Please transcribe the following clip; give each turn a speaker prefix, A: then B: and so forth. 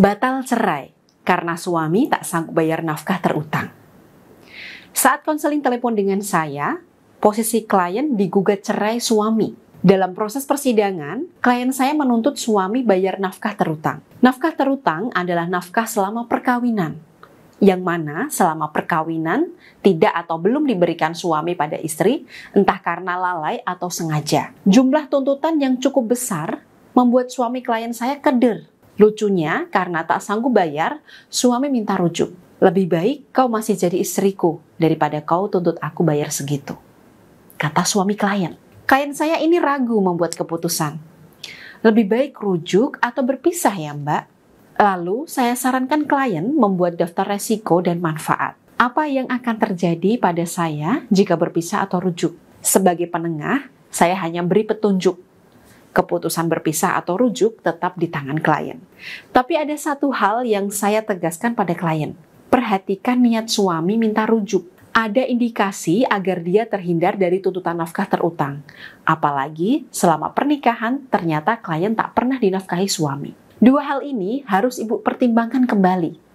A: batal cerai karena suami tak sanggup bayar nafkah terutang. Saat konseling telepon dengan saya, posisi klien digugat cerai suami. Dalam proses persidangan, klien saya menuntut suami bayar nafkah terutang. Nafkah terutang adalah nafkah selama perkawinan, yang mana selama perkawinan tidak atau belum diberikan suami pada istri, entah karena lalai atau sengaja. Jumlah tuntutan yang cukup besar membuat suami klien saya keder Lucunya, karena tak sanggup bayar, suami minta rujuk. Lebih baik kau masih jadi istriku daripada kau tuntut aku bayar segitu. Kata suami klien. Klien saya ini ragu membuat keputusan. Lebih baik rujuk atau berpisah ya mbak? Lalu saya sarankan klien membuat daftar resiko dan manfaat. Apa yang akan terjadi pada saya jika berpisah atau rujuk? Sebagai penengah, saya hanya beri petunjuk keputusan berpisah atau rujuk tetap di tangan klien. Tapi ada satu hal yang saya tegaskan pada klien. Perhatikan niat suami minta rujuk. Ada indikasi agar dia terhindar dari tuntutan nafkah terutang. Apalagi selama pernikahan ternyata klien tak pernah dinafkahi suami. Dua hal ini harus Ibu pertimbangkan kembali